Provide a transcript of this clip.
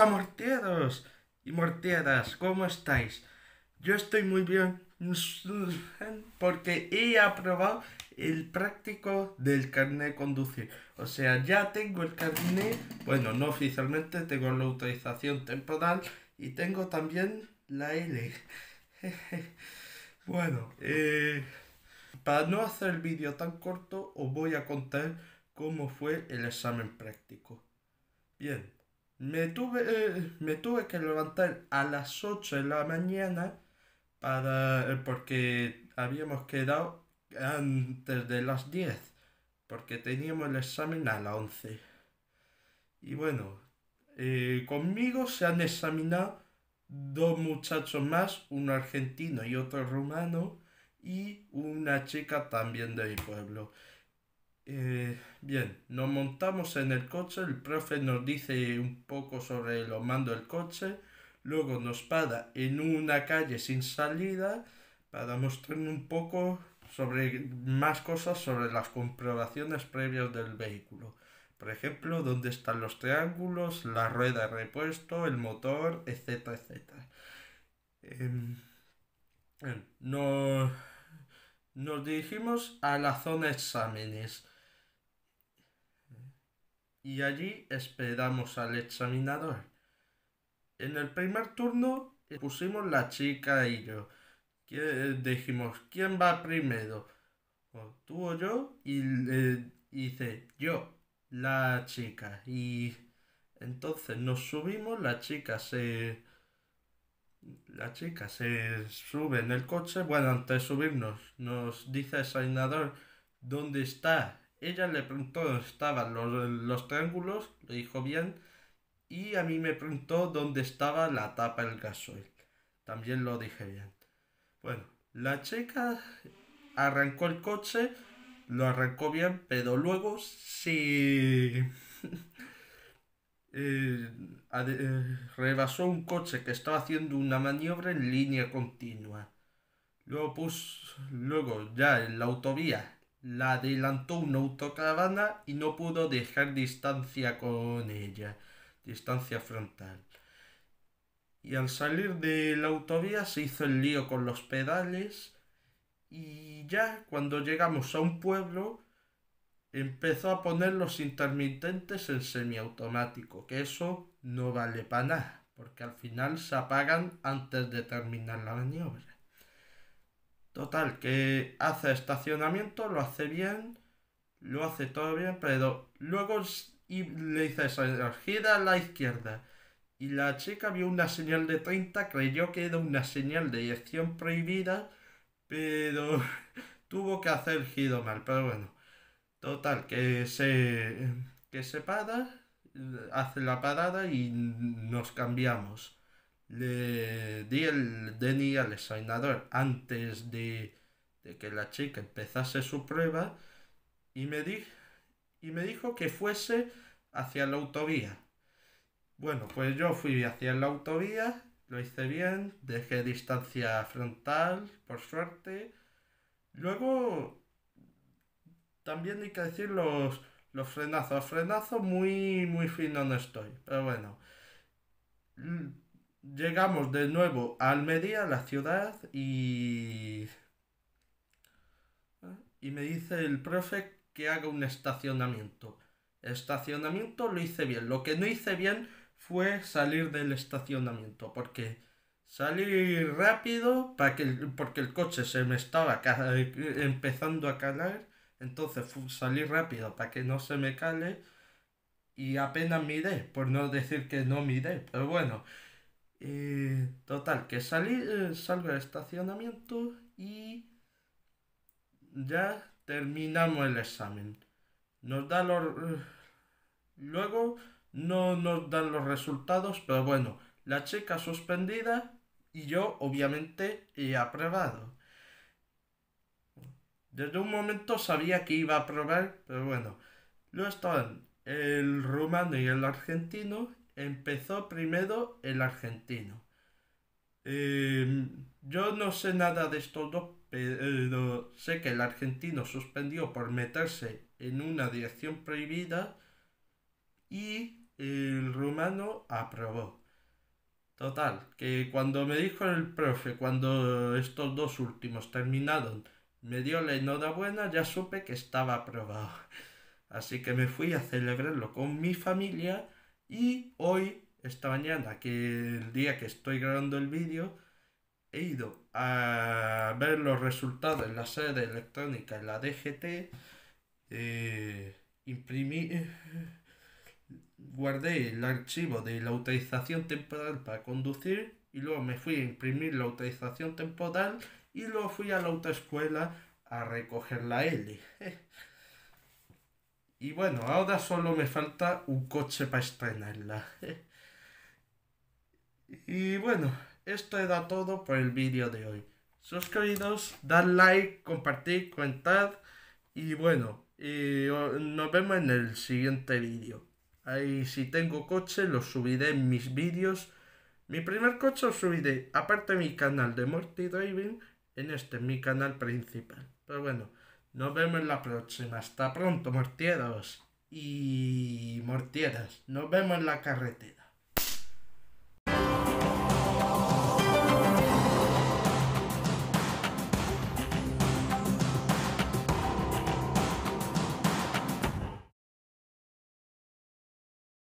amorteados y morteadas, ¿Cómo estáis? Yo estoy muy bien porque he aprobado el práctico del carnet conducir. O sea, ya tengo el carnet, bueno, no oficialmente, tengo la autorización temporal y tengo también la L. bueno, eh, para no hacer el vídeo tan corto, os voy a contar cómo fue el examen práctico. Bien, me tuve, eh, me tuve que levantar a las 8 de la mañana para, eh, porque habíamos quedado antes de las 10, porque teníamos el examen a las 11. Y bueno, eh, conmigo se han examinado dos muchachos más, uno argentino y otro rumano, y una chica también de mi pueblo. Eh, bien, nos montamos en el coche, el profe nos dice un poco sobre lo mando del coche, luego nos para en una calle sin salida para mostrarnos un poco sobre más cosas sobre las comprobaciones previas del vehículo. Por ejemplo, dónde están los triángulos, la rueda de repuesto, el motor, etcétera, etcétera. Em, no, nos dirigimos a la zona exámenes y allí esperamos al examinador. En el primer turno eh, pusimos la chica y yo. Eh, dijimos, ¿quién va primero? tú o yo, y le dice, yo, la chica. Y entonces nos subimos, la chica se la chica se sube en el coche. Bueno, antes de subirnos, nos dice el salinador dónde está. Ella le preguntó dónde estaban los, los triángulos, lo dijo bien. Y a mí me preguntó dónde estaba la tapa del gasoil. También lo dije bien. Bueno, la chica arrancó el coche, lo arrancó bien, pero luego sí. Eh, eh, rebasó un coche que estaba haciendo una maniobra en línea continua. Luego, pues luego ya en la autovía la adelantó una autocaravana y no pudo dejar distancia con ella, distancia frontal. Y al salir de la autovía se hizo el lío con los pedales y ya cuando llegamos a un pueblo empezó a poner los intermitentes en semiautomático, que eso no vale para nada, porque al final se apagan antes de terminar la maniobra. Total, que hace estacionamiento, lo hace bien, lo hace todo bien, pero luego le le esa gira a la izquierda. Y la chica vio una señal de 30, creyó que era una señal de dirección prohibida, pero tuvo que hacer giro mal, pero bueno. Total, que se, que se para, hace la parada y nos cambiamos. Le di el DNI al examinador antes de, que la chica empezase su prueba y me, di, y me dijo que fuese hacia la autovía. Bueno, pues yo fui hacia la autovía, lo hice bien, dejé distancia frontal, por suerte. Luego también hay que decir los, los frenazos. frenazos muy, muy fino no estoy, pero bueno. Mm, llegamos de nuevo a Almería, la ciudad, y... Y me dice el profe que haga un estacionamiento. estacionamiento lo hice bien. Lo que no hice bien fue salir del estacionamiento, porque salí rápido para que porque el coche se me estaba eh, empezando a calar entonces salí rápido para que no se me cale y apenas miré, por no decir que no miré, pero bueno. Eh, total, que salí, eh, salgo del estacionamiento y ya terminamos el examen. Nos da los... Eh, luego no nos dan los resultados, pero bueno, la chica suspendida y yo obviamente he aprobado. Desde un momento sabía que iba a probar, pero bueno. Lo estaban el rumano y el argentino. Empezó primero el argentino. Em, yo no sé nada de estos dos, pero sé que el argentino suspendió por meterse en una dirección prohibida y el rumano aprobó. Total, que cuando me dijo el profe, cuando estos dos últimos terminaron me dio la enhorabuena, ya supe que estaba aprobado. Así que me fui a celebrarlo con mi familia y hoy, esta mañana, que el día que estoy grabando el vídeo, he ido a ver los resultados en la sede electrónica, en la DGT, eh, imprimí, guardé el archivo de la autorización temporal para conducir y luego me fui a imprimir la autorización temporal y luego fui a la autoescuela a recoger la L. Y bueno, ahora solo me falta un coche para estrenarla. Y bueno, esto era todo por el vídeo de hoy. Suscribiros, dad like, compartir, comentad Y bueno, nos vemos en el siguiente vídeo. Ahí si tengo coche lo subiré en mis vídeos. Mi primer coche lo subiré aparte de mi canal de Morty Driving en este mi canal principal. Pero bueno, nos vemos en la próxima. Hasta pronto, mortieros y mortieras. Nos vemos en la carretera.